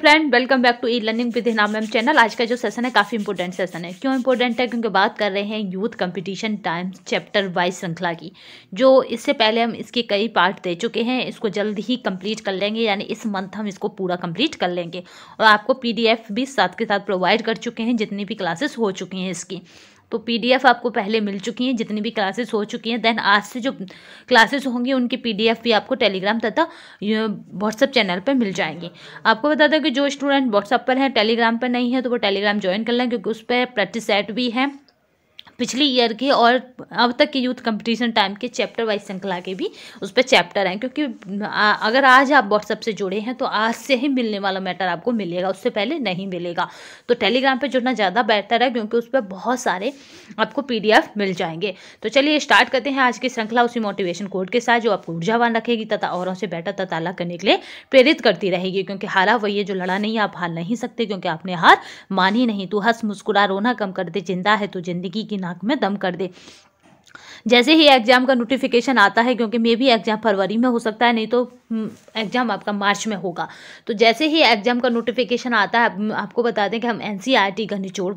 friend welcome back to e learning with Hina ma'am channel आज का जो सेशन है काफ़ी इंपॉर्टेंट सेशन है क्यों इंपॉर्टेंट है क्योंकि बात कर रहे हैं youth competition time chapter wise श्रृंखला की जो इससे पहले हम इसके कई पार्ट दे चुके हैं इसको जल्द ही कंप्लीट कर लेंगे यानी इस मंथ हम इसको पूरा कंप्लीट कर लेंगे और आपको पी भी साथ के साथ प्रोवाइड कर चुके हैं जितनी भी क्लासेस हो चुकी हैं इसकी तो पीडीएफ आपको पहले मिल चुकी हैं जितनी भी क्लासेस हो चुकी हैं देन आज से जो क्लासेस होंगी उनकी पीडीएफ भी आपको टेलीग्राम तथा व्हाट्सअप चैनल पर मिल जाएंगी आपको बता दें कि जो स्टूडेंट व्हाट्सअप पर हैं टेलीग्राम पर नहीं है तो वो टेलीग्राम ज्वाइन कर लें क्योंकि उस पर प्रैक्टिस सेट भी है पिछली ईयर के और अब तक के यूथ कंपटीशन टाइम के चैप्टर वाइज श्रृंखला के भी उस पर चैप्टर हैं क्योंकि अगर आज आप व्हाट्सएप से जुड़े हैं तो आज से ही मिलने वाला मैटर आपको मिलेगा उससे पहले नहीं मिलेगा तो टेलीग्राम पर जुड़ना ज़्यादा बेहतर है क्योंकि उस पर बहुत सारे आपको पी मिल जाएंगे तो चलिए स्टार्ट करते हैं आज की श्रृंखला उसी मोटिवेशन कोड के साथ जो आपको ऊर्जावान रखेगी तथा औरों से बेटर तथा अलग करने के लिए प्रेरित करती रहेगी क्योंकि हारा वही है जो लड़ा नहीं आप हार नहीं सकते क्योंकि आपने हार मानी नहीं तो हंस मुस्कुरा रोना कम कर दे जिंदा है तो जिंदगी की नाक में दम कर दे जैसे ही एग्जाम का नोटिफिकेशन आता है क्योंकि मे भी एग्जाम फरवरी में हो सकता है नहीं तो एग्जाम हम्म, आपका मार्च में होगा तो जैसे ही एग्जाम का नोटिफिकेशन आता है आपको बता दें कि हम एनसीईआरटी e का निचोड़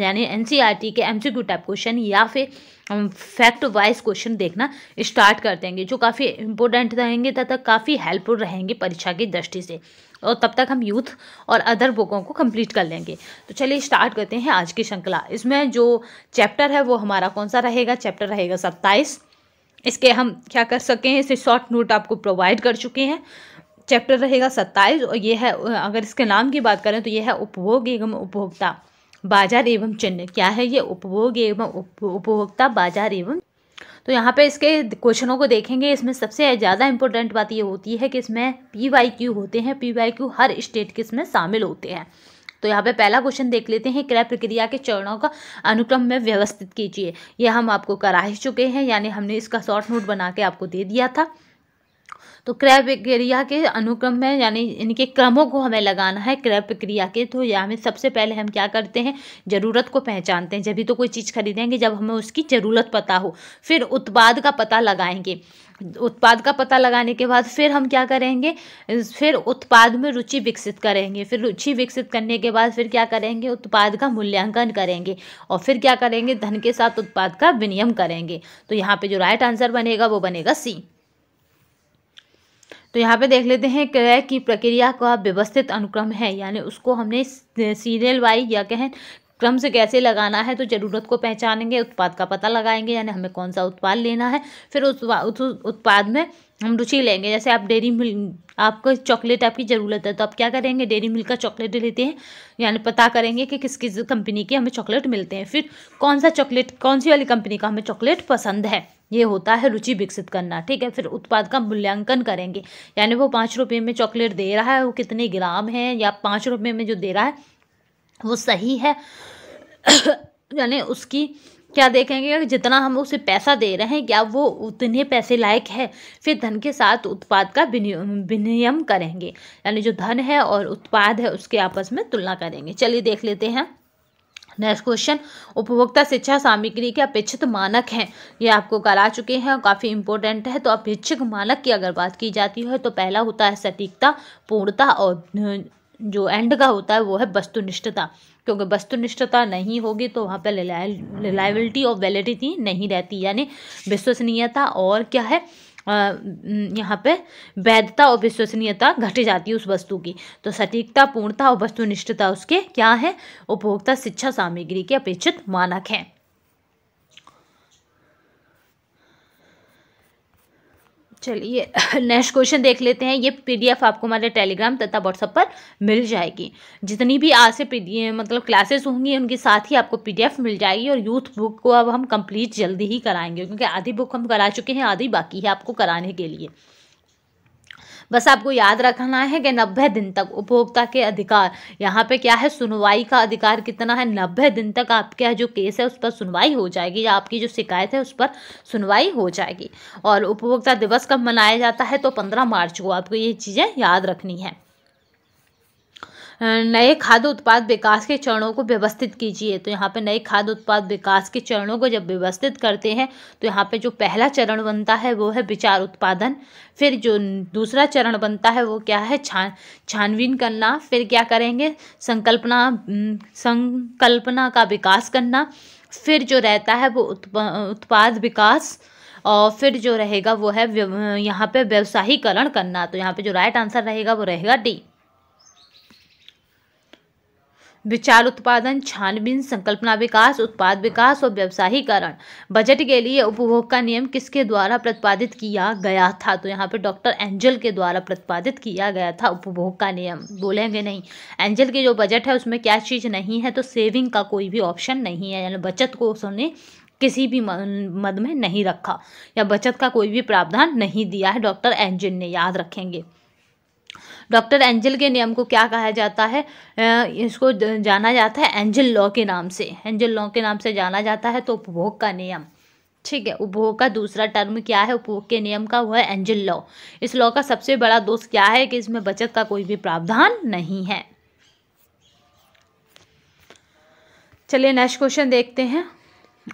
यानी एन सी आर टी के M C Q type question या फिर फैक्ट वाइज क्वेश्चन देखना स्टार्ट कर देंगे जो काफ़ी इंपॉर्टेंट रहेंगे तथा काफ़ी हेल्पफुल रहेंगे परीक्षा की दृष्टि से और तब तक हम यूथ और अदर बुकों को कंप्लीट कर लेंगे तो चलिए स्टार्ट करते हैं आज की श्रृंखला इसमें जो चैप्टर है वो हमारा कौन सा रहेगा चैप्टर रहेगा सत्ताईस इसके हम क्या कर सकें हैं इसे शॉर्ट नोट आपको प्रोवाइड कर चुके हैं चैप्टर रहेगा सत्ताईस और ये है अगर इसके नाम की बात करें तो ये है उपभोग एवं उपभोक्ता बाजार एवं चिन्ह क्या है ये उपभोग एवं उपभोक्ता बाजार एवं तो यहाँ पे इसके क्वेश्चनों को देखेंगे इसमें सबसे ज़्यादा इंपॉर्टेंट बात ये होती है कि इसमें पी वाई क्यू होते हैं पी वाई क्यू हर स्टेट के इसमें शामिल होते हैं तो यहाँ पे पहला क्वेश्चन देख लेते हैं क्रय प्रक्रिया के चरणों का अनुक्रम में व्यवस्थित कीजिए यह हम आपको करा ही चुके हैं यानी हमने इसका शॉर्ट नोट बना के आपको दे दिया था तो क्रय प्रक्रिया के अनुक्रम में यानी इनके क्रमों को हमें लगाना है क्रय प्रक्रिया के तो यहाँ में सबसे पहले हम क्या करते हैं ज़रूरत को पहचानते हैं जब भी तो कोई चीज़ खरीदेंगे जब हमें उसकी ज़रूरत पता हो फिर उत्पाद का पता लगाएंगे उत्पाद का पता लगाने के बाद फिर हम क्या करेंगे फिर उत्पाद में रुचि विकसित करेंगे फिर रुचि विकसित करने के बाद फिर क्या करेंगे उत्पाद का मूल्यांकन करेंगे और फिर क्या करेंगे धन के साथ उत्पाद का विनियम करेंगे तो यहाँ पे जो राइट आंसर बनेगा वो बनेगा सी तो यहाँ पे देख लेते हैं क्रय की प्रक्रिया का व्यवस्थित अनुक्रम है यानी उसको हमने सीरियल वाइज या कहें क्रम से कैसे लगाना है तो ज़रूरत को पहचानेंगे उत्पाद का पता लगाएंगे यानी हमें कौन सा उत्पाद लेना है फिर उस उत्पाद में हम रुचि लेंगे जैसे आप डेयरी मिल्क आपको चॉकलेट आपकी ज़रूरत है तो आप क्या करेंगे डेयरी मिल्क का चॉकलेट लेते हैं यानी पता करेंगे कि किस किस कंपनी के हमें चॉकलेट मिलते हैं फिर कौन सा चॉकलेट कौन सी वाली कंपनी का हमें चॉकलेट पसंद है ये होता है रुचि विकसित करना ठीक है फिर उत्पाद का मूल्यांकन करेंगे यानी वो पाँच रुपये में चॉकलेट दे रहा है वो कितने ग्राम है या पाँच रुपये में जो दे रहा है वो सही है यानी उसकी क्या देखेंगे कि जितना हम उसे पैसा दे रहे हैं क्या वो उतने पैसे लायक है फिर धन के साथ उत्पाद का विनियम करेंगे यानी जो धन है और उत्पाद है उसके आपस में तुलना करेंगे चलिए देख लेते हैं नेक्स्ट क्वेश्चन उपभोक्ता शिक्षा सामग्री के अपेक्षित मानक हैं ये आपको कल आ चुके हैं और काफ़ी इंपॉर्टेंट है तो अपेक्षित मानक की अगर बात की जाती है तो पहला होता है सटीकता पूर्णता और जो एंड का होता है वो है वस्तुनिष्ठता क्योंकि वस्तुनिष्ठता नहीं होगी तो वहाँ पर रिलायबिलिटी और वैलिडिटी नहीं रहती यानी विश्वसनीयता और क्या है यहाँ पे वैधता और विश्वसनीयता घटी जाती है उस वस्तु की तो सटीकता पूर्णता और वस्तुनिष्ठता उसके क्या है उपभोक्ता शिक्षा सामग्री के अपेक्षित मानक हैं चलिए नेक्स्ट क्वेश्चन देख लेते हैं ये पीडीएफ आपको हमारे टेलीग्राम तथा व्हाट्सअप पर मिल जाएगी जितनी भी आज से मतलब क्लासेस होंगी उनके साथ ही आपको पीडीएफ मिल जाएगी और यूथ बुक को अब हम कंप्लीट जल्दी ही कराएंगे क्योंकि आधी बुक हम करा चुके हैं आधी बाकी है आपको कराने के लिए बस आपको याद रखना है कि नब्बे दिन तक उपभोक्ता के अधिकार यहाँ पे क्या है सुनवाई का अधिकार कितना है नब्बे दिन तक आपके जो केस है उस पर सुनवाई हो जाएगी या आपकी जो शिकायत है उस पर सुनवाई हो जाएगी और उपभोक्ता दिवस कब मनाया जाता है तो पंद्रह मार्च को आपको ये चीज़ें याद रखनी है नए खाद्य उत्पाद विकास के चरणों को व्यवस्थित कीजिए तो यहाँ पे नए खाद्य उत्पाद विकास के चरणों को जब व्यवस्थित करते हैं तो यहाँ पे जो पहला चरण बनता है वो है विचार उत्पादन फिर जो दूसरा चरण बनता है वो क्या है छान छानबीन करना फिर क्या करेंगे संकल्पना संकल्पना का विकास करना फिर जो रहता है वो उत्पाद विकास और फिर जो रहेगा वो है यहाँ पे व्यवसायीकरण करना तो यहाँ पे जो राइट आंसर रहेगा वो रहेगा डी विचार उत्पादन छानबीन संकल्पना विकास उत्पाद विकास और व्यवसायीकरण बजट के लिए उपभोग का नियम किसके द्वारा प्रतिपादित किया गया था तो यहाँ पे डॉक्टर एंजल के द्वारा प्रतिपादित किया गया था उपभोग का नियम बोलेंगे नहीं एंजल के जो बजट है उसमें क्या चीज़ नहीं है तो सेविंग का कोई भी ऑप्शन नहीं है यानी बचत को उसने किसी भी मद में नहीं रखा या बचत का कोई भी प्रावधान नहीं दिया है डॉक्टर एंजल ने याद रखेंगे डॉक्टर एंजल के नियम को क्या कहा जाता है इसको जाना जाता है एंजल लॉ के नाम से एंजल लॉ के नाम से जाना जाता है तो उपभोग का नियम ठीक है उपभोग का दूसरा टर्म क्या है उपभोग के नियम का वह है एंजल लॉ इस लॉ का सबसे बड़ा दोष क्या है कि इसमें बचत का कोई भी प्रावधान नहीं है चलिए नेक्स्ट क्वेश्चन देखते हैं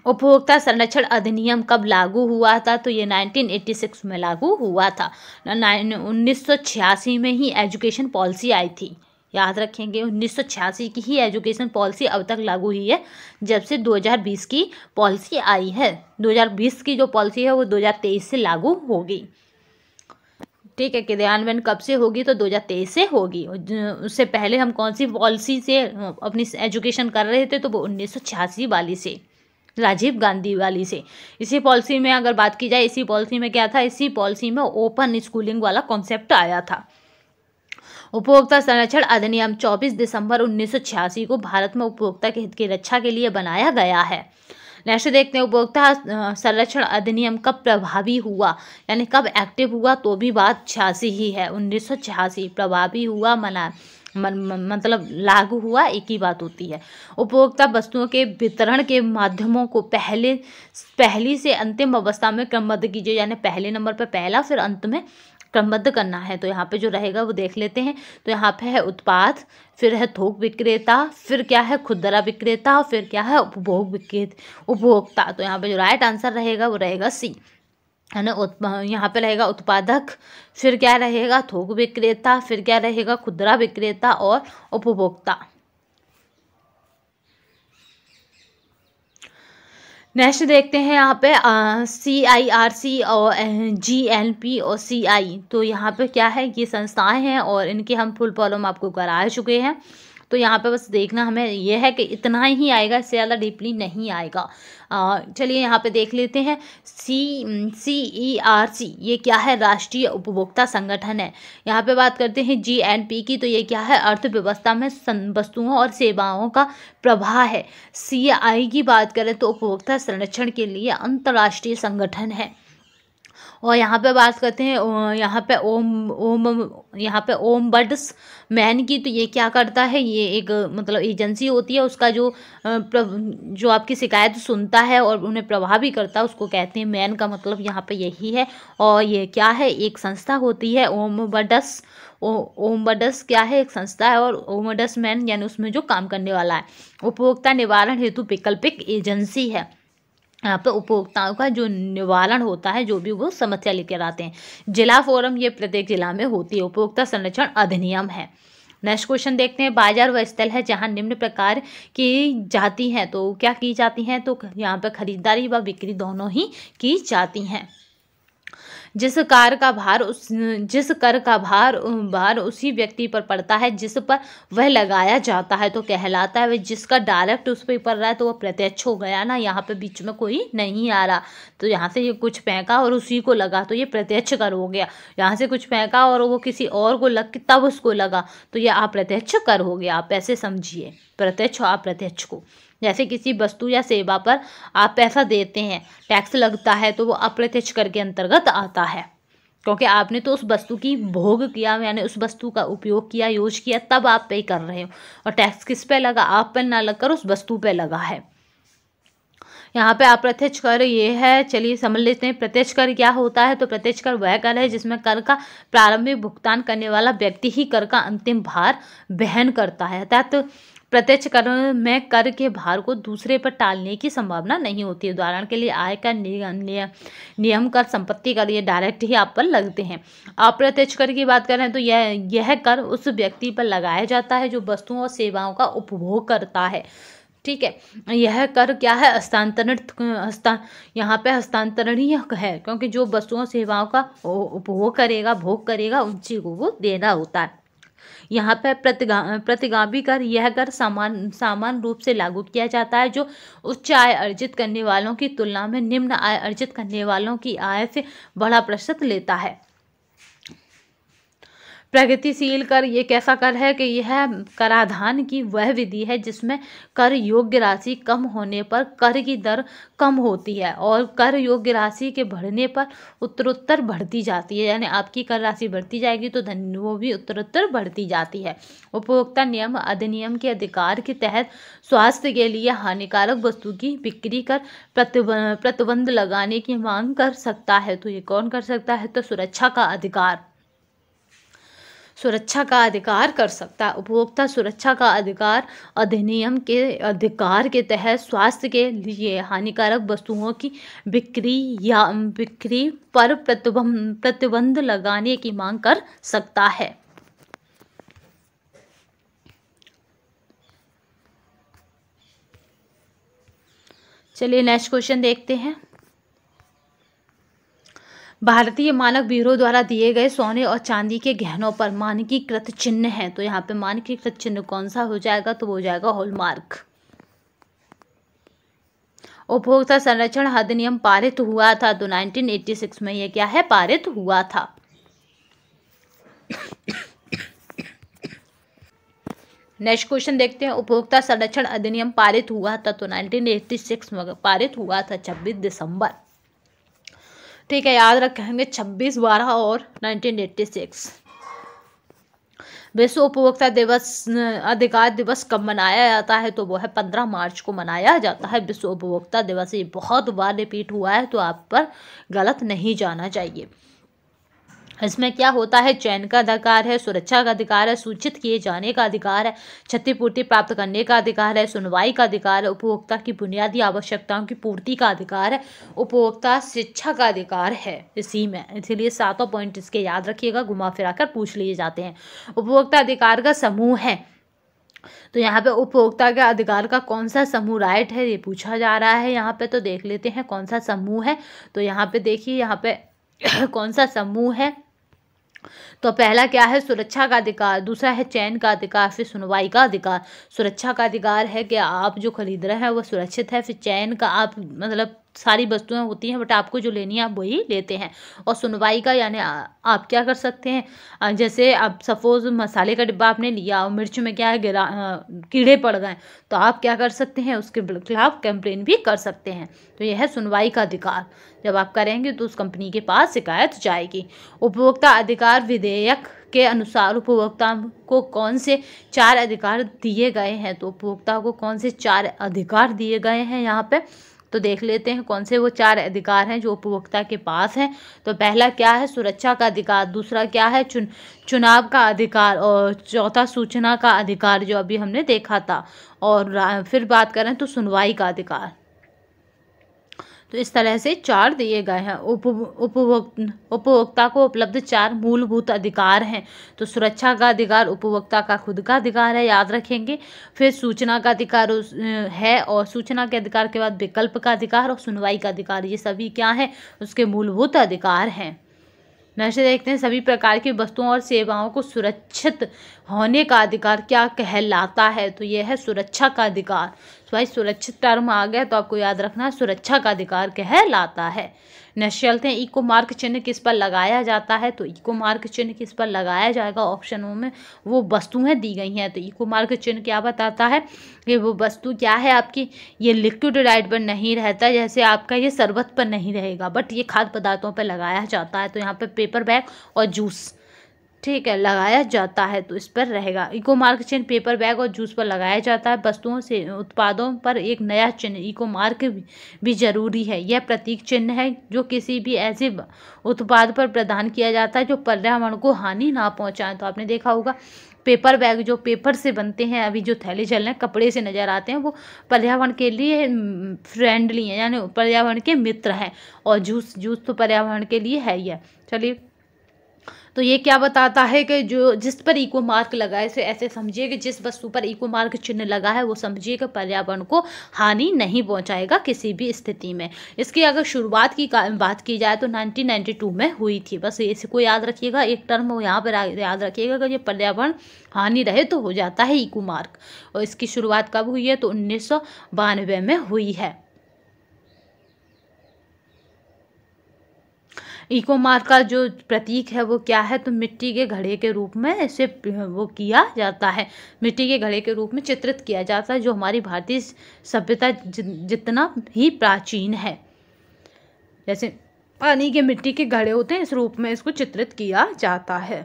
उपभोक्ता संरक्षण अधिनियम कब लागू हुआ था तो ये 1986 में लागू हुआ था नाइन उन्नीस में ही एजुकेशन पॉलिसी आई थी याद रखेंगे उन्नीस की ही एजुकेशन पॉलिसी अब तक लागू हुई है जब से 2020 की पॉलिसी आई है 2020 की जो पॉलिसी है वो 2023 से लागू होगी ठीक है क्रियान्वयन कब से होगी तो 2023 से होगी उससे पहले हम कौन सी पॉलिसी से अपनी एजुकेशन कर रहे थे तो वो उन्नीस वाली से राजीव गांधी वाली से इसी पॉलिसी में अगर बात की जाए इसी पॉलिसी में क्या था इसी पॉलिसी में ओपन स्कूलिंग वाला कॉन्सेप्ट आया था उपभोक्ता संरक्षण अधिनियम 24 दिसंबर 1986 को भारत में उपभोक्ता के हित की रक्षा के लिए बनाया गया है नेक्स्ट देखते हैं उपभोक्ता संरक्षण अधिनियम कब प्रभावी हुआ यानी कब एक्टिव हुआ तो भी बात छियासी ही है उन्नीस प्रभावी हुआ मना मन, मतलब लागू हुआ एक ही बात होती है उपभोक्ता वस्तुओं के वितरण के माध्यमों को पहले पहली से अंतिम अवस्था में क्रमबद्ध कीजिए यानी पहले नंबर पर पहला फिर अंत में क्रमबद्ध करना है तो यहाँ पे जो रहेगा वो देख लेते हैं तो यहाँ पे है उत्पाद फिर है थोक विक्रेता फिर क्या है खुदरा विक्रेता फिर क्या है उपभोग विक्रेता उपभोक्ता तो यहाँ पे जो राइट आंसर रहेगा वो रहेगा सी है ना यहाँ पे रहेगा उत्पादक फिर क्या रहेगा थोक विक्रेता फिर क्या रहेगा खुदरा विक्रेता और उपभोक्ता नेक्स्ट देखते हैं यहाँ पे सी आई आर सी और जी एल पी और सी आई तो यहाँ पे क्या है ये संस्थाएं हैं और इनके हम फुल फॉलोम आपको करा चुके हैं तो यहाँ पे बस देखना हमें यह है कि इतना ही आएगा इससे ज़्यादा डीपली नहीं आएगा चलिए यहाँ पे देख लेते हैं सी सी ई आर सी ये क्या है राष्ट्रीय उपभोक्ता संगठन है यहाँ पे बात करते हैं जी एन पी की तो ये क्या है अर्थव्यवस्था में वस्तुओं और सेवाओं का प्रभाव है सी आई की बात करें तो उपभोक्ता संरक्षण के लिए अंतर्राष्ट्रीय संगठन है और यहाँ पे बात करते हैं यहाँ पे ओम ओम यहाँ पे ओम बर्ड्स मैन की तो ये क्या करता है ये एक मतलब एजेंसी होती है उसका जो जो आपकी शिकायत सुनता है और उन्हें प्रभाव भी करता है उसको कहते हैं मैन का मतलब यहाँ पे यही है और ये क्या है एक संस्था होती है ओम बर्डस ओमबडस क्या है एक संस्था है और ओमबडस मैन यानी उसमें जो काम करने वाला है उपभोक्ता निवारण हेतु वैकल्पिक एजेंसी है यहाँ पर उपभोक्ताओं का जो निवारण होता है जो भी वो समस्या लेकर आते हैं जिला फोरम ये प्रत्येक जिला में होती है उपभोक्ता संरक्षण अधिनियम है नेक्स्ट क्वेश्चन देखते हैं बाजार व स्थल है जहाँ निम्न प्रकार की जाती हैं तो क्या की जाती हैं तो यहाँ पर खरीदारी व बिक्री दोनों ही की जाती हैं जिस कार का भार उस जिस कर का भार भार उसी व्यक्ति पर पड़ता है जिस पर वह लगाया जाता है तो कहलाता है वह जिसका डायरेक्ट उस पर पड़ रहा है तो वह प्रत्यक्ष हो गया ना यहाँ पे बीच में कोई नहीं आ रहा तो यहाँ से ये कुछ फेंका और उसी को लगा तो ये प्रत्यक्ष कर हो गया यहाँ से कुछ फेंका और वो किसी और को लग तब उसको लगा तो ये अप्रत्यक्ष कर हो गया आप ऐसे समझिए प्रत्यक्ष अप्रत्यक्ष को जैसे किसी वस्तु या सेवा पर आप पैसा देते हैं टैक्स लगता है तो वो अप्रत्यक्ष कर के अंतर्गत आता है क्योंकि आपने तो उस वस्तु की भोग किया यानी उस वस्तु का उपयोग किया यूज किया तब आप पे कर रहे हो और टैक्स किस पे लगा आप पे ना लगकर उस वस्तु पे लगा है यहाँ पे अप्रत्यक्ष कर ये है चलिए समझ लेते हैं प्रत्यक्ष कर क्या होता है तो प्रत्यक्ष कर वह कर है जिसमें कर का प्रारंभिक भुगतान करने वाला व्यक्ति ही कर का अंतिम भार बहन करता है अर्थात प्रत्यक्ष कर में कर के भार को दूसरे पर टालने की संभावना नहीं होती है उदाहरण के लिए आय का नियम कर संपत्ति कर ये डायरेक्ट ही आप पर लगते हैं अप्रत्यक्ष कर की बात करें तो यह यह कर उस व्यक्ति पर लगाया जाता है जो वस्तुओं और सेवाओं का उपभोग करता है ठीक है यह कर क्या है हस्तांतरण हस्ता यहाँ पे हस्तांतरणीय है क्योंकि जो वस्तुओं सेवाओं का उपभोग करेगा भोग करेगा उन चीज़ों को देना होता है यहाँ पर प्रतिगा प्रतिगामी कर यह कर सामान सामान रूप से लागू किया जाता है जो उच्च आय अर्जित करने वालों की तुलना में निम्न आय अर्जित करने वालों की आय से बड़ा प्रतिशत लेता है प्रगतिशील कर ये कैसा कर है कि यह कराधान की वह विधि है जिसमें कर योग्य राशि कम होने पर कर की दर कम होती है और कर योग्य राशि के बढ़ने पर उत्तरोत्तर बढ़ती जाती है यानी आपकी कर राशि बढ़ती जाएगी तो धन वो भी उत्तरोत्तर बढ़ती जाती है उपभोक्ता नियम अधिनियम के अधिकार के तहत स्वास्थ्य के लिए हानिकारक वस्तु की बिक्री कर प्रतिबंध लगाने की मांग कर सकता है तो ये कौन कर सकता है तो सुरक्षा का अधिकार सुरक्षा का अधिकार कर सकता है उपभोक्ता सुरक्षा का अधिकार अधिनियम के अधिकार के तहत स्वास्थ्य के लिए हानिकारक वस्तुओं की बिक्री या बिक्री पर प्रतिबंध लगाने की मांग कर सकता है चलिए नेक्स्ट क्वेश्चन देखते हैं भारतीय मानक ब्यूरो द्वारा दिए गए सोने और चांदी के गहनों पर मानकीकृत चिन्ह है तो यहाँ पे मानकीकृत चिन्ह कौन सा हो जाएगा तो वो हो जाएगा हॉलमार्क उपभोक्ता संरक्षण अधिनियम पारित हुआ था तो 1986 में यह क्या है पारित हुआ था नेक्स्ट क्वेश्चन देखते हैं उपभोक्ता संरक्षण अधिनियम पारित हुआ था तो 1986 में पारित हुआ था 26 दिसंबर ठीक है याद रखेंगे छब्बीस बारह और नाइनटीन एट्टी सिक्स विश्व उपभोक्ता दिवस अधिकार दिवस कब मनाया जाता है तो वो है पंद्रह मार्च को मनाया जाता है विश्व उपभोक्ता दिवस ये बहुत बार रिपीट हुआ है तो आप पर गलत नहीं जाना चाहिए इसमें क्या होता है चयन का अधिकार है सुरक्षा का अधिकार है सूचित किए जाने का अधिकार है क्षतिपूर्ति प्राप्त करने का अधिकार है सुनवाई का अधिकार है उपभोक्ता की बुनियादी आवश्यकताओं की पूर्ति का अधिकार है उपभोक्ता शिक्षा का अधिकार है इसी में इसीलिए सातों पॉइंट इसके याद रखिएगा घुमा फिरा कर पूछ लिए जाते हैं उपभोक्ता अधिकार का समूह है तो यहाँ पे उपभोक्ता के अधिकार का कौन सा समूह राइट है ये पूछा जा रहा है यहाँ पे तो देख लेते हैं कौन सा समूह है तो यहाँ पे देखिए यहाँ पे कौन सा समूह है तो पहला क्या है सुरक्षा का अधिकार दूसरा है चैन का अधिकार फिर सुनवाई का अधिकार सुरक्षा का अधिकार है कि आप जो खरीद रहे हैं वह सुरक्षित है फिर चैन का आप मतलब सारी वस्तुएं होती हैं बट आपको जो लेनी है आप वही लेते हैं और सुनवाई का यानी आप क्या कर सकते हैं जैसे आप सपोज मसाले का डिब्बा आपने लिया और मिर्च में क्या है गिरा कीड़े पड़ गए तो आप क्या कर सकते हैं उसके खिलाफ कंप्लेन भी कर सकते हैं तो यह है सुनवाई का अधिकार जब आप करेंगे तो उस कंपनी के पास शिकायत जाएगी उपभोक्ता अधिकार विधेयक के अनुसार उपभोक्ता को कौन से चार अधिकार दिए गए हैं तो उपभोक्ता को कौन से चार अधिकार दिए गए हैं यहाँ पे तो देख लेते हैं कौन से वो चार अधिकार हैं जो उपभोक्ता के पास हैं तो पहला क्या है सुरक्षा का अधिकार दूसरा क्या है चुन चुनाव का अधिकार और चौथा सूचना का अधिकार जो अभी हमने देखा था और फिर बात करें तो सुनवाई का अधिकार तो इस तरह से चार दिए गए हैं उपभोक्ता उपभोक्ता को उपलब्ध चार मूलभूत अधिकार हैं तो सुरक्षा का अधिकार उपभोक्ता का खुद का अधिकार है याद रखेंगे फिर सूचना का अधिकार है और सूचना के अधिकार के बाद विकल्प का अधिकार और सुनवाई का अधिकार ये सभी क्या है उसके मूलभूत अधिकार हैं नशे देखते हैं सभी प्रकार की वस्तुओं और सेवाओं को सुरक्षित होने का अधिकार क्या कहलाता है तो यह है सुरक्षा का अधिकार तो भाई सुरक्षित टर्म आ गया तो आपको याद रखना सुरक्षा का अधिकार कहलाता है चलते हैं इको मार्क चिन्ह किस पर लगाया जाता है तो इको मार्क चिन्ह किस पर लगाया जाएगा ऑप्शनों में वो वस्तुएं दी गई हैं तो इको मार्क चिन्ह क्या बताता है कि वो वस्तु क्या है आपकी ये लिक्विड डाइट पर नहीं रहता जैसे आपका ये शरबत पर नहीं रहेगा बट ये खाद्य पदार्थों पर लगाया जाता है तो यहाँ पर पे पेपर बैग और जूस ठीक है लगाया जाता है तो इस पर रहेगा इको मार्क चिन्ह पेपर बैग और जूस पर लगाया जाता है वस्तुओं से उत्पादों पर एक नया चिन्ह इको मार्क भी जरूरी है यह प्रतीक चिन्ह है जो किसी भी ऐसे उत्पाद पर प्रदान किया जाता है जो पर्यावरण को हानि ना पहुंचाए तो आपने देखा होगा पेपर बैग जो पेपर से बनते हैं अभी जो थैले चल रहे हैं कपड़े से नज़र आते हैं वो पर्यावरण के लिए फ्रेंडली है यानी पर्यावरण के मित्र हैं और जूस जूस तो पर्यावरण के लिए है ही है चलिए तो ये क्या बताता है कि जो जिस पर इको मार्क लगा है इसे ऐसे समझिए कि जिस वस्तु पर इको मार्क चिन्ह लगा है वो समझिए कि पर्यावरण को हानि नहीं पहुंचाएगा किसी भी स्थिति में इसकी अगर शुरुआत की बात की जाए तो 1992 में हुई थी बस इसको याद रखिएगा एक टर्म यहाँ पर याद रखिएगा कि ये पर्यावरण हानि रहे तो हो जाता है इको मार्क और इसकी शुरुआत कब हुई है तो उन्नीस में हुई है इको मार्क का जो प्रतीक है वो क्या है तो मिट्टी के घड़े के रूप में इसे वो किया जाता है मिट्टी के घड़े के रूप में चित्रित किया जाता है जो हमारी भारतीय सभ्यता जितना ही प्राचीन है जैसे पानी के मिट्टी के घड़े होते हैं इस रूप में इसको चित्रित किया जाता है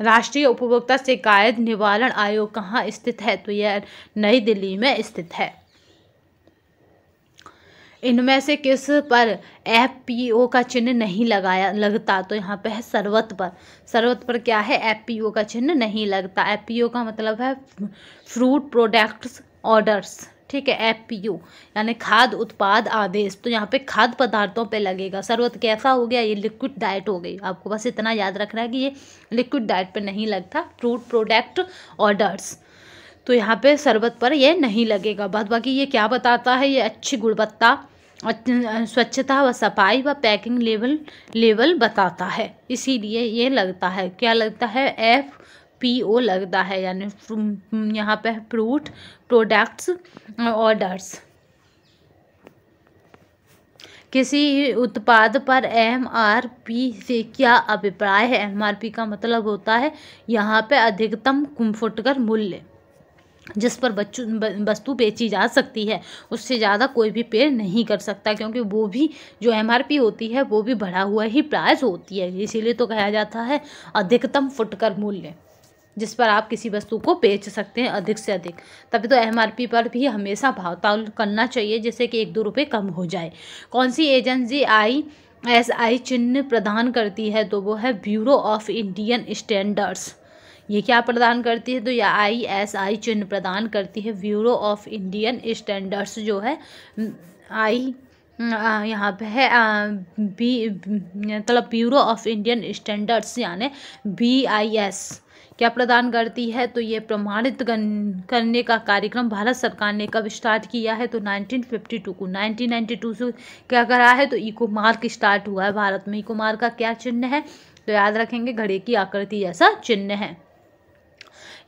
राष्ट्रीय उपभोक्ता शिकायत निवारण आयोग कहाँ स्थित है तो यह नई दिल्ली में स्थित है इनमें से किस पर एफ पी ओ का चिन्ह नहीं लगाया लगता तो यहाँ पे है सर्वत पर सर्वत पर क्या है एफ पी ओ का चिन्ह नहीं लगता एफ पी ओ का मतलब है फ्रूट प्रोडक्ट्स ऑर्डर्स ठीक है एफ पी ओ यानी खाद्य उत्पाद आदेश तो यहाँ पे खाद्य पदार्थों पे लगेगा सर्वत कैसा हो गया ये लिक्विड डाइट हो गई आपको बस इतना याद रखना है कि ये लिक्विड डाइट पे नहीं लगता फ्रूट प्रोडक्ट ऑर्डर्स तो यहाँ पे शरबत पर यह नहीं लगेगा बाद बाकी ये क्या बताता है ये अच्छी गुणवत्ता स्वच्छता व सफाई व पैकिंग लेवल लेवल बताता है इसीलिए ये लगता है क्या लगता है एफ पी ओ लगता है यानी यहाँ पे फ्रूट प्रोडक्ट्स ऑर्डर्स किसी उत्पाद पर एम आर पी से क्या अभिप्राय है एम आर पी का मतलब होता है यहाँ पे अधिकतम फुटकर मूल्य जिस पर बच्चों वस्तु बेची जा सकती है उससे ज़्यादा कोई भी पेड़ नहीं कर सकता क्योंकि वो भी जो एमआरपी होती है वो भी बढ़ा हुआ ही प्राइस होती है इसीलिए तो कहा जाता है अधिकतम फुटकर मूल्य जिस पर आप किसी वस्तु को बेच सकते हैं अधिक से अधिक तभी तो एमआरपी पर भी हमेशा भावताल करना चाहिए जिससे कि एक दो रुपये कम हो जाए कौन सी एजेंसी आई एस आई चिन्ह प्रदान करती है तो वो है ब्यूरो ऑफ इंडियन स्टैंडर्ड्स ये क्या प्रदान करती है तो यह आई एस आई चिन्ह प्रदान करती है ब्यूरो ऑफ इंडियन स्टैंडर्ड्स जो है आई यहाँ पे है बी मतलब ब्यूरो ऑफ इंडियन स्टैंडर्ड्स यानी बी आई एस क्या प्रदान करती है तो ये प्रमाणित करने का कार्यक्रम भारत सरकार ने कब स्टार्ट किया है तो 1952 को 1992 से क्या करा है तो इको मार्क स्टार्ट हुआ है भारत में इको मार्क का क्या चिन्ह है तो याद रखेंगे घड़े की आकृति जैसा चिन्ह है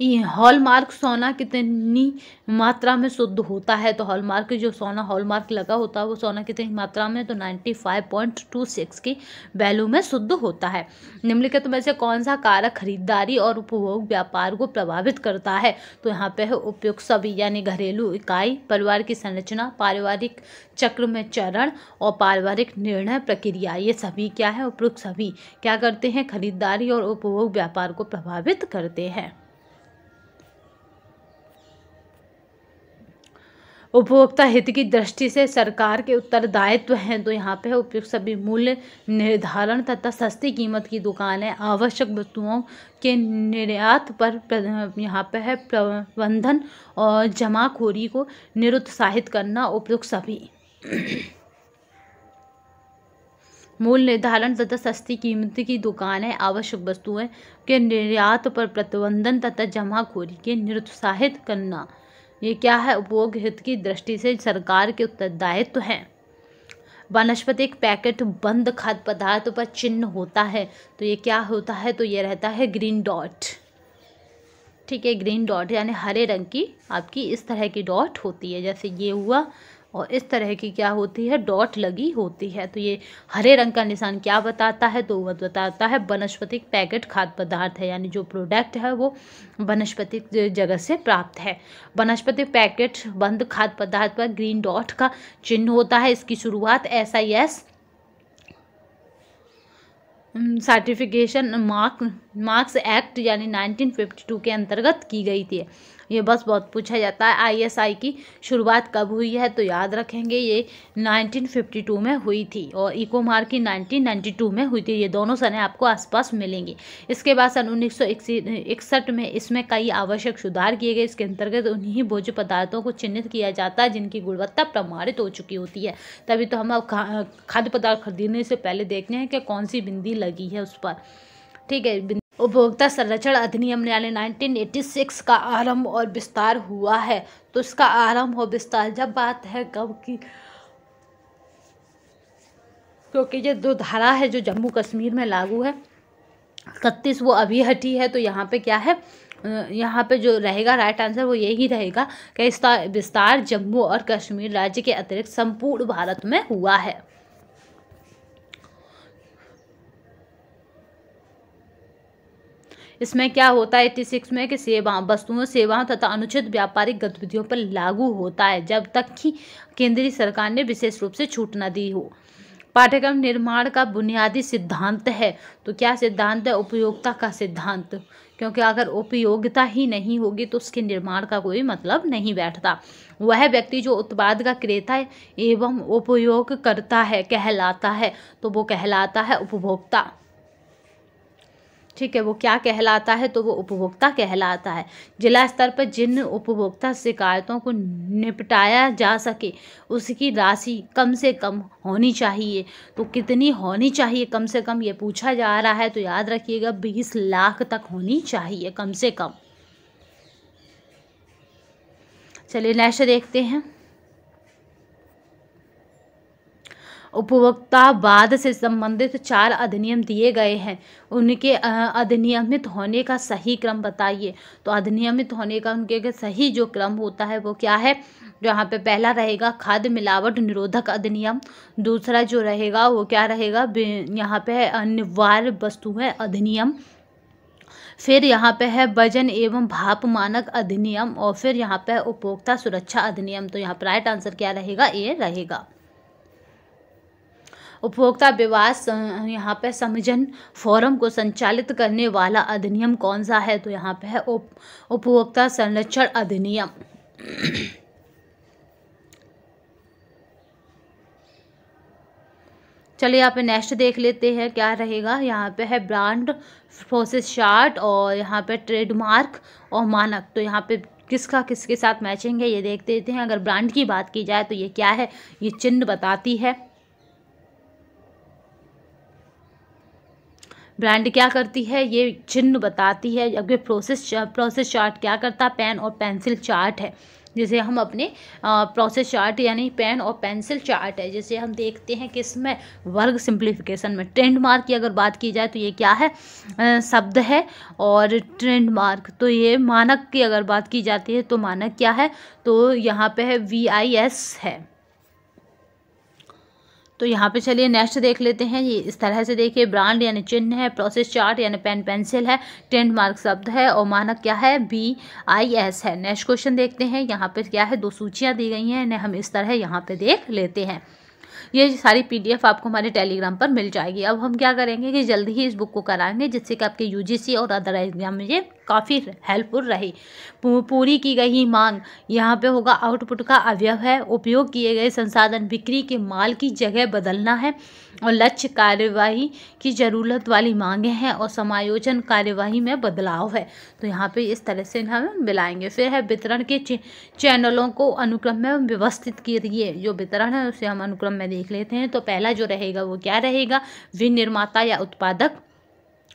हॉलमार्क सोना कितनी मात्रा में शुद्ध होता है तो हॉलमार्क जो सोना हॉलमार्क लगा होता है वो सोना कितनी मात्रा में तो ninety five point two six की वैल्यू में शुद्ध होता है निम्नलिखित में से कौन सा कारक खरीदारी और उपभोग व्यापार को प्रभावित करता है तो यहाँ पे है उपयुक्त सभी यानी घरेलू इकाई परिवार की संरचना पारिवारिक चक्र में चरण और पारिवारिक निर्णय प्रक्रिया ये सभी क्या है उपयुक्त सभी क्या करते हैं खरीदारी और उपभोग व्यापार को प्रभावित करते हैं उपभोक्ता हित की दृष्टि से सरकार के उत्तरदायित्व हैं तो यहाँ पे है उपयुक्त सभी मूल्य निर्धारण तथा सस्ती कीमत की दुकानें आवश्यक वस्तुओं के निर्यात पर यहाँ पे है प्रबंधन और जमाखोरी को निरुत्साहित करना उपयुक्त सभी मूल निर्धारण तथा सस्ती कीमत की दुकानें आवश्यक वस्तुएं के निर्यात पर प्रतिबंधन तथा जमाखोरी के निरुत्साहित करना ये क्या है उपभोग हित की दृष्टि से सरकार के उत्तरदायित्व तो हैं वनस्पतिक पैकेट बंद खाद्य पदार्थ पर चिन्ह होता है तो ये क्या होता है तो ये रहता है ग्रीन डॉट ठीक है ग्रीन डॉट यानी हरे रंग की आपकी इस तरह की डॉट होती है जैसे ये हुआ और इस तरह की क्या होती है डॉट लगी होती है तो ये हरे रंग का निशान क्या बताता है तो वह बताता है वनस्पतिक पैकेट खाद्य पदार्थ है यानी जो प्रोडक्ट है वो वनस्पतिक जगत से प्राप्त है वनस्पतिक पैकेट बंद खाद्य पदार्थ पर ग्रीन डॉट का चिन्ह होता है इसकी शुरुआत S I S certification mark marks act यानी 1952 के अंतर्गत की गई थी ये बस बहुत पूछा जाता है आईएसआई की शुरुआत कब हुई है तो याद रखेंगे ये 1952 में हुई थी और इको मार्क की 1992 में हुई थी ये दोनों सने आपको आसपास मिलेंगी इसके बाद सन उन्नीस इकसठ में इसमें कई आवश्यक सुधार किए गए इसके अंतर्गत उन्हीं भोज्य पदार्थों को चिन्हित किया जाता है जिनकी गुणवत्ता प्रमाणित हो चुकी होती है तभी तो हम अब खाद्य पदार्थ खरीदने से पहले देखते हैं कि कौन सी बिंदी लगी है उस पर ठीक है उपभोक्ता संरक्षण अधिनियम एटी 1986 का आरंभ और विस्तार हुआ है तो इसका आरंभ और विस्तार जब बात है कब की क्योंकि ये दो धारा है जो जम्मू कश्मीर में लागू है इकतीस वो अभी हटी है तो यहाँ पे क्या है यहाँ पे जो रहेगा राइट आंसर वो यही रहेगा कि इसका विस्तार जम्मू और कश्मीर राज्य के अतिरिक्त संपूर्ण भारत में हुआ है इसमें क्या होता है एट्टी सिक्स में कि सेवा वस्तुओं सेवाओं तथा अनुचित व्यापारिक गतिविधियों पर लागू होता है जब तक कि केंद्रीय सरकार ने विशेष रूप से छूट न दी हो पाठ्यक्रम निर्माण का बुनियादी सिद्धांत है तो क्या सिद्धांत है उपयोगिता का सिद्धांत क्योंकि अगर उपयोगिता ही नहीं होगी तो उसके निर्माण का कोई मतलब नहीं बैठता वह व्यक्ति जो उत्पाद का क्रेता एवं उपयोग करता है कहलाता है तो वो कहलाता है उपभोक्ता ठीक है वो क्या कहलाता है तो वो उपभोक्ता कहलाता है जिला स्तर पर जिन उपभोक्ता शिकायतों को निपटाया जा सके उसकी राशि कम से कम होनी चाहिए तो कितनी होनी चाहिए कम से कम ये पूछा जा रहा है तो याद रखिएगा बीस लाख तक होनी चाहिए कम से कम चलिए नेक्स्ट देखते हैं उपभोक्ता से संबंधित चार अधिनियम दिए गए हैं उनके अधिनियमित होने का सही क्रम बताइए तो अधिनियमित होने का उनके सही जो क्रम होता है वो क्या है यहाँ पे पहला रहेगा खाद्य मिलावट निरोधक अधिनियम दूसरा जो रहेगा वो क्या रहेगा यहाँ पे अनिवार्य वस्तु है अधिनियम फिर यहाँ पे है वजन एवं भाप मानक अधिनियम और फिर यहाँ पे उपभोक्ता सुरक्षा अधिनियम तो यहाँ पर राइट आंसर क्या रहेगा ए रहेगा उपभोक्ता विवाद यहाँ पे समझन फोरम को संचालित करने वाला अधिनियम कौन सा है तो यहाँ पे है उपभोक्ता संरक्षण अधिनियम चलिए यहाँ पे नेक्स्ट देख लेते हैं क्या रहेगा यहाँ पे है ब्रांड प्रोसेस चार्ट और यहाँ पे ट्रेडमार्क और मानक तो यहाँ पे किसका किसके साथ मैचिंग है ये देख देते हैं अगर ब्रांड की बात की जाए तो ये क्या है ये चिन्ह बताती है ब्रांड क्या करती है ये चिन्ह बताती है अब ये प्रोसेस प्रोसेस चार्ट क्या करता है पेन और पेंसिल चार्ट है जिसे हम अपने प्रोसेस चार्ट यानी पेन और पेंसिल चार्ट है जिसे हम देखते हैं कि इसमें वर्ग सिंप्लीफिकेशन में ट्रेंड मार्क की अगर बात की जाए तो ये क्या है आ, शब्द है और ट्रेंड मार्क तो ये मानक की अगर बात की जाती है तो मानक क्या है तो यहाँ पे है वी आई एस है तो यहाँ पे चलिए नेक्स्ट देख लेते हैं ये इस तरह से देखिए ब्रांड यानी चिन्ह है प्रोसेस चार्ट यानी पेन पेंसिल है ट्रेंड मार्क शब्द है और मानक क्या है बी आई एस है नेक्स्ट क्वेश्चन देखते हैं यहाँ पे क्या है दो सूचियाँ दी गई हैं इन्हें हम इस तरह यहाँ पे देख लेते हैं ये सारी पीडीएफ आपको हमारे टेलीग्राम पर मिल जाएगी अब हम क्या करेंगे कि जल्दी ही इस बुक को कराएंगे जिससे कि आपके यूजीसी और अदर एग्जाम में ये काफ़ी हेल्पफुल रही पूरी की गई मांग यहाँ पे होगा आउटपुट का अवयव है उपयोग किए गए संसाधन बिक्री के माल की जगह बदलना है और लक्ष्य कार्यवाही की ज़रूरत वाली मांगे हैं और समायोजन कार्यवाही में बदलाव है तो यहाँ पे इस तरह से हम मिलाएंगे फिर है वितरण के चैनलों को अनुक्रम में व्यवस्थित किए जो वितरण है उसे हम अनुक्रम में में देख लेते हैं तो पहला जो रहेगा वो क्या रहेगा विनिर्माता या उत्पादक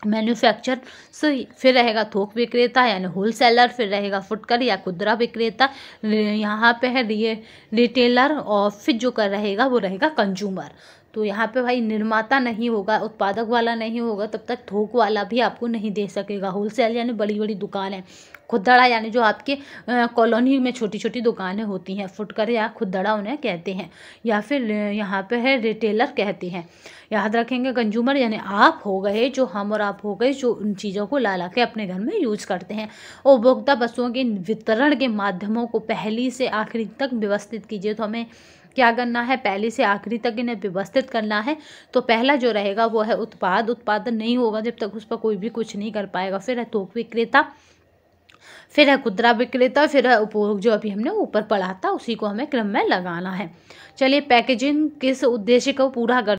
मैन्युफैक्चर से फिर रहेगा थोक विक्रेता यानी होल सेलर फिर रहेगा फुटकर या खुदरा विक्रेता यहाँ पे है रिये रिटेलर और फिर जो कर रहेगा वो रहेगा कंज्यूमर तो यहाँ पे भाई निर्माता नहीं होगा उत्पादक वाला नहीं होगा तब तक थोक वाला भी आपको नहीं दे सकेगा होलसेल यानी बड़ी बड़ी दुकान है खुदड़ा यानी जो आपके कॉलोनी में छोटी छोटी दुकानें होती हैं फुटकर या खुदड़ा उन्हें कहते हैं या फिर यहाँ पे है रिटेलर कहते हैं याद रखेंगे कंज्यूमर यानी आप हो गए जो हम और आप हो गए जो उन चीज़ों को ला ला के अपने घर में यूज करते हैं उपभोक्ता वस्तुओं के वितरण के माध्यमों को पहली से आखिरी तक व्यवस्थित कीजिए तो हमें क्या करना है पहले से आखिरी तक इन्हें व्यवस्थित करना है तो पहला जो रहेगा वो है उत्पाद उत्पादन नहीं होगा जब तक उस पर कोई भी कुछ नहीं कर पाएगा फिर है थोक विक्रेता फिर है खुदरा विक्रेता फिर है उपभोग जो अभी हमने ऊपर पढ़ा था उसी को हमें क्रम में लगाना है चलिए पैकेजिंग किस उद्देश्य को पूरा कर